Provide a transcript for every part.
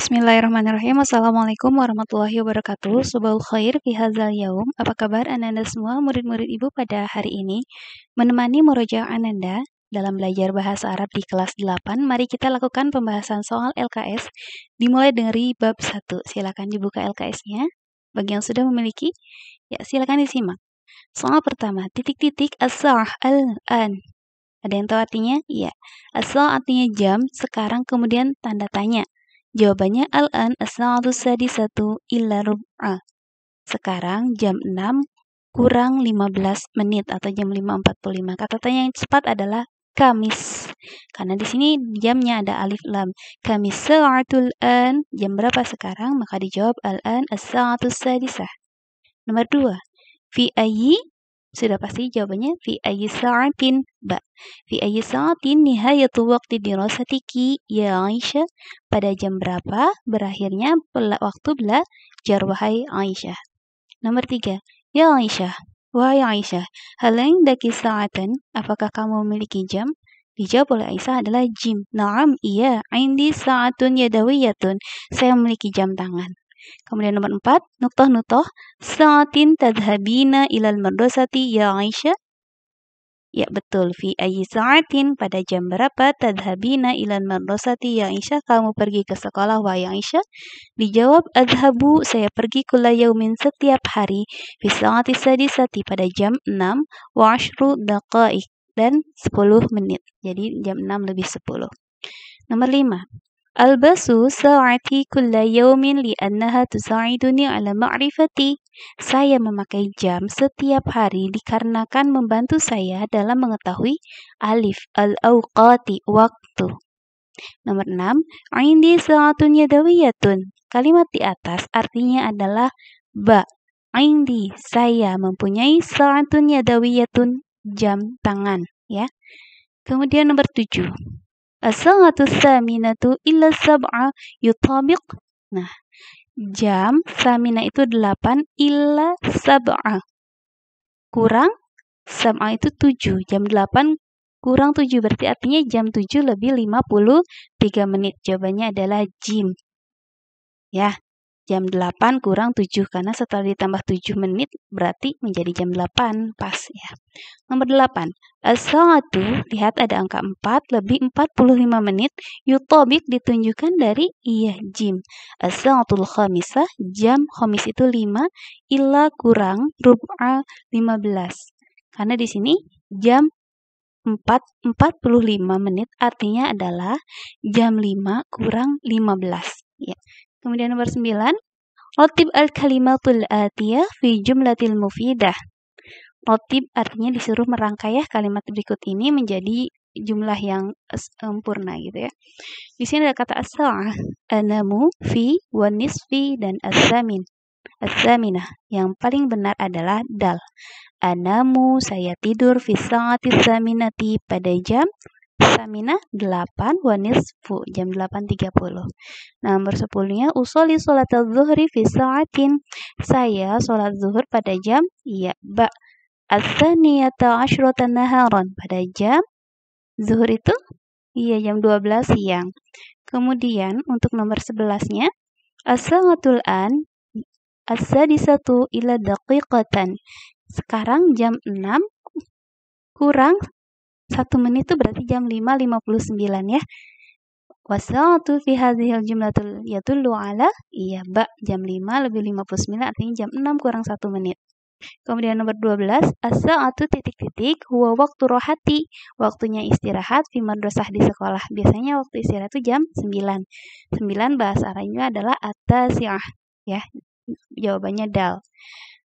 Bismillahirrahmanirrahim. Assalamualaikum warahmatullahi wabarakatuh. Iya. Subuh khair hadzal yaum. Apa kabar ananda semua murid-murid ibu pada hari ini? Menemani murojaah ananda dalam belajar bahasa Arab di kelas 8, mari kita lakukan pembahasan soal LKS dimulai dari bab 1. Silakan dibuka LKS-nya. Bagi yang sudah memiliki, ya silakan disimak. Soal pertama, titik-titik as al-an. Ada yang tahu artinya? Iya. Asal artinya jam, sekarang kemudian tanda tanya. Jawabannya al-an as-sa'atu sadisatu illa rub'a. Sekarang jam 6 kurang 15 menit atau jam 5.45. Kata tanya yang cepat adalah Kamis. Karena di sini jamnya ada alif lam. Kamis sa'atul an. Jam berapa sekarang? Maka dijawab al-an as-sa'atu sadisah. Nomor 2. Fi ayyi sudah pasti jawabannya fi ayyi sa'atin ba. Fi ayyi sa'atin nihayatu waqti dirasatiki ya Aisyah. Pada jam berapa berakhirnya waktu belajar wahai Aisyah. Nomor tiga Ya Aisyah, wahai Aisyah, hal yang daki sa'atan, apakah kamu memiliki jam? Dijawab oleh Aisyah adalah jim. Naam, iya, indi sa'atun yadawiyatun. Saya memiliki jam tangan. Kemudian nomor empat, Nuktah nutoh Sa'atin tadhabina ilal madrasati ya Aisyah. Ya betul, fi ayi sa'atin pada jam berapa tadhabina ilal mardosati ya Aisyah kamu pergi ke sekolah wahai Aisyah? Dijawab adhabu saya pergi kula yaumin setiap hari fi sa'ati sadisati pada jam enam wa ashru daqaik dan 10 menit. Jadi jam 6 lebih 10. Nomor 5. ألبس ساعتي كل يوم لأنها تساعدني على معرفتي. Saya memakai jam setiap hari dikarenakan membantu saya dalam mengetahui alif al-awqati waktu. Nomor 6, indi sa'atun yadawiyatun. Kalimat di atas artinya adalah ba. Indi saya mempunyai sa'atun yadawiyatun jam tangan, ya. Kemudian nomor tujuh As-sa'atu saminatu illa sab'a yutabiq. Nah, jam samina itu 8 illa sab'a. Kurang sab'a itu 7. Jam 8 kurang 7 berarti artinya jam 7 lebih 53 menit. Jawabannya adalah jim. Ya jam 8 kurang 7 karena setelah ditambah 7 menit berarti menjadi jam 8 pas ya. Nomor 8. As-sa'atu lihat ada angka 4 lebih 45 menit yutobik ditunjukkan dari iya jim. As-sa'atul khamisah jam khamis itu 5 illa kurang rub'a 15. Karena di sini jam 4 45 menit artinya adalah jam 5 kurang 15 ya. Kemudian nomor 9, Rotib al-kalimatul atiyah fi jumlatil mufidah. Rotib artinya disuruh merangkai ya kalimat berikut ini menjadi jumlah yang sempurna gitu ya. Di sini ada kata as-sa'ah, anamu, fi, wa nisfi, dan as-samin. As-saminah, yang paling benar adalah dal. Anamu, saya tidur, fi sa'ati saminati, pada jam Samina 8 wa nisfu jam 8.30. Nomor 10-nya usoli sholat zuhri fi sa'atin. Saya sholat zuhur pada jam ya ba. As-saniyata asyratan naharon pada jam zuhur itu iya jam 12 siang. Kemudian untuk nomor 11-nya as an an as-sadisatu ila daqiqatan. Sekarang jam 6 kurang satu menit itu berarti jam 5.59 ya. Wasatu fi hadhil jumlatul yatullu ala iya ba jam 5 lebih 59 artinya jam 6 kurang 1 menit. Kemudian nomor 12, asal saatu titik-titik huwa waktu rohati, waktunya istirahat fi madrasah di sekolah. Biasanya waktu istirahat itu jam 9. 9 bahasa Arabnya adalah atasiah, ya. Jawabannya dal.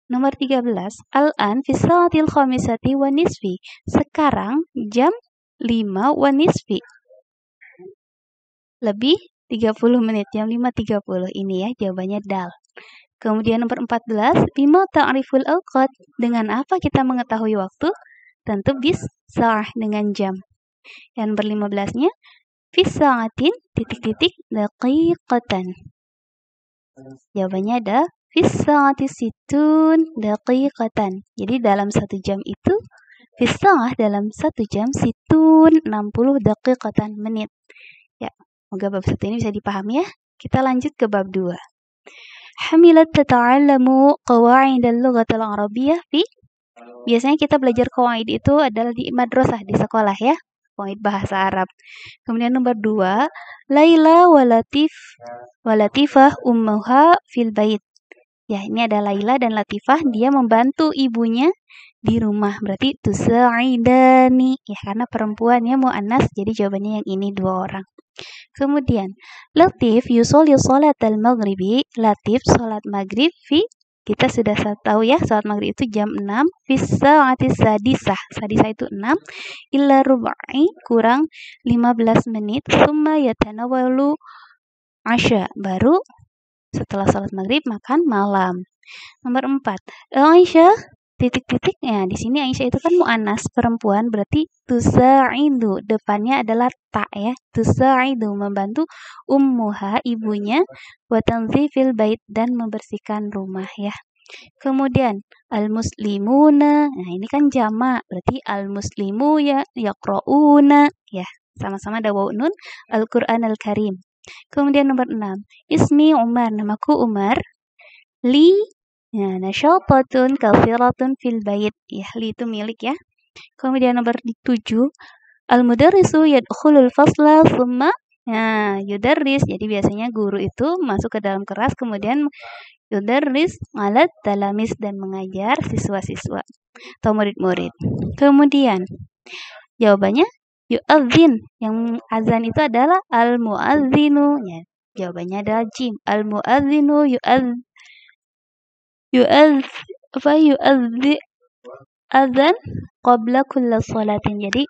Nomor 13, al-an fi salatil khamisati wa nisfi. Sekarang jam 5 wa nisfi. Lebih 30 menit, jam 5.30. Ini ya jawabannya dal. Kemudian nomor 14, bima ta'riful awqat. Dengan apa kita mengetahui waktu? Tentu bis sah dengan jam. Yang nomor 15-nya, fisa'atin titik-titik daqiqatan. Jawabannya ada Fisa'ati situn daqiqatan. Jadi dalam satu jam itu Fisa'ah dalam satu jam situn 60 daqiqatan menit. Ya, semoga bab satu ini bisa dipahami ya. Kita lanjut ke bab dua. Hamilat tata'allamu qawa'id al-lughatil arabiyyah fi Biasanya kita belajar kawaid itu adalah di madrasah, di sekolah ya. Kawaid bahasa Arab. Kemudian nomor dua, Laila walatif walatifah ummuha fil bait. Ya, ini ada Laila dan Latifah. Dia membantu ibunya di rumah. Berarti tusaidani. Ya, karena perempuannya mau anas, Jadi jawabannya yang ini dua orang. Kemudian, Latif yusolli Yusolat al-maghribi. Latif sholat maghrib fi kita sudah tahu ya sholat maghrib itu jam 6 bisa atis sadisah sadisah itu 6 illa rubai kurang 15 menit Suma yatana walu asya baru setelah sholat maghrib makan malam. Nomor 4. Aisyah titik-titik ya di sini Aisyah itu kan mu'anas perempuan berarti tusaidu depannya adalah tak ya tusaidu membantu ummuha ibunya buatan fil bait dan membersihkan rumah ya Kemudian al-muslimuna. Nah, ini kan jama berarti al-muslimu ya yaqrauna ya. Sama-sama ada wau nun Al-Qur'an Al-Karim. Kemudian nomor 6. Ismi Umar, namaku Umar. Li ya, nasyatun kafiratun fil bait. Ya, li itu milik ya. Kemudian nomor 7. Al-mudarrisu yadkhulul fasla thumma Nah, yudarris. Jadi biasanya guru itu masuk ke dalam keras, kemudian yudarris alat talamis dan mengajar siswa-siswa atau murid-murid. Kemudian jawabannya yu'adzin yang azan itu adalah al muadzinu ya, jawabannya adalah jim al muadzinu yu'adz yu'adz apa yu'adzi azan qabla kulla salatin Jadi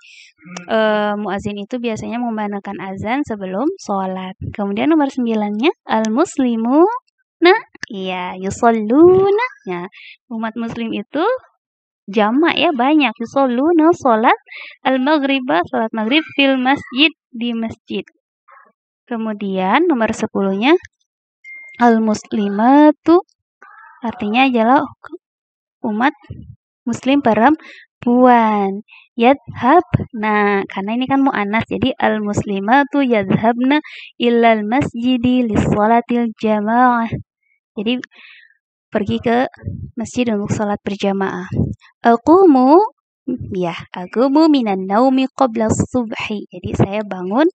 uh, eh, muazin itu biasanya mengumandangkan azan sebelum sholat. Kemudian nomor sembilannya al muslimu nah iya yusalluna ya umat muslim itu jamak ya banyak yusalluna salat al-maghriba salat maghrib fil masjid di masjid. Kemudian nomor sepuluhnya al-muslimatu artinya adalah umat muslim perempuan yadhab nah karena ini kan mu'anas jadi al muslimatu yadhabna ilal masjidi lisolatil jamaah jadi pergi ke masjid untuk sholat berjamaah Aqumu ya, aqumu minan naumi qabla subhi. Jadi saya bangun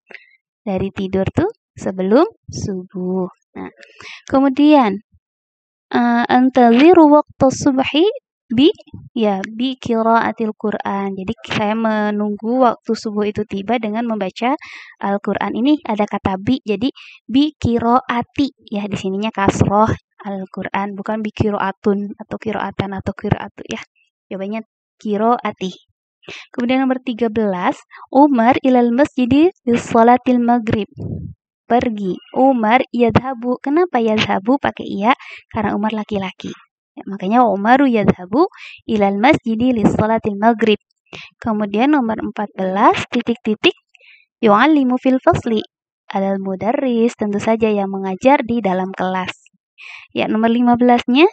dari tidur tuh sebelum subuh. Nah, kemudian uh, eh, antaziru waktu subhi bi ya bi qiraatil Quran. Jadi saya menunggu waktu subuh itu tiba dengan membaca Al-Qur'an. Ini ada kata bi. Jadi bi qiraati ya di sininya kasroh Al-Qur'an bukan bi qiraatun atau qiraatan atau qiraatu ya. Jawabannya kiro atih. Kemudian nomor 13, Umar ilal masjid salatil maghrib. Pergi. Umar yadhabu. Kenapa yadhabu pakai iya? Karena Umar laki-laki. Ya, makanya Umar yadhabu ilal masjid salatil maghrib. Kemudian nomor 14, titik-titik. Yu'allimu fil fasli. Adal mudaris, tentu saja yang mengajar di dalam kelas. Ya, nomor 15-nya,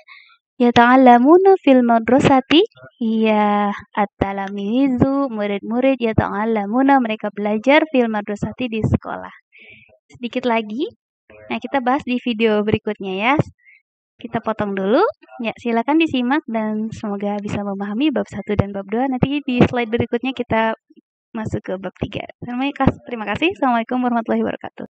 Ya Yata'allamuna fil madrasati Iya At-talamizu Murid-murid ya Yata'allamuna Mereka belajar fil madrasati di sekolah Sedikit lagi Nah kita bahas di video berikutnya ya Kita potong dulu Ya silakan disimak dan semoga bisa memahami bab 1 dan bab 2 Nanti di slide berikutnya kita masuk ke bab 3 Terima kasih Assalamualaikum warahmatullahi wabarakatuh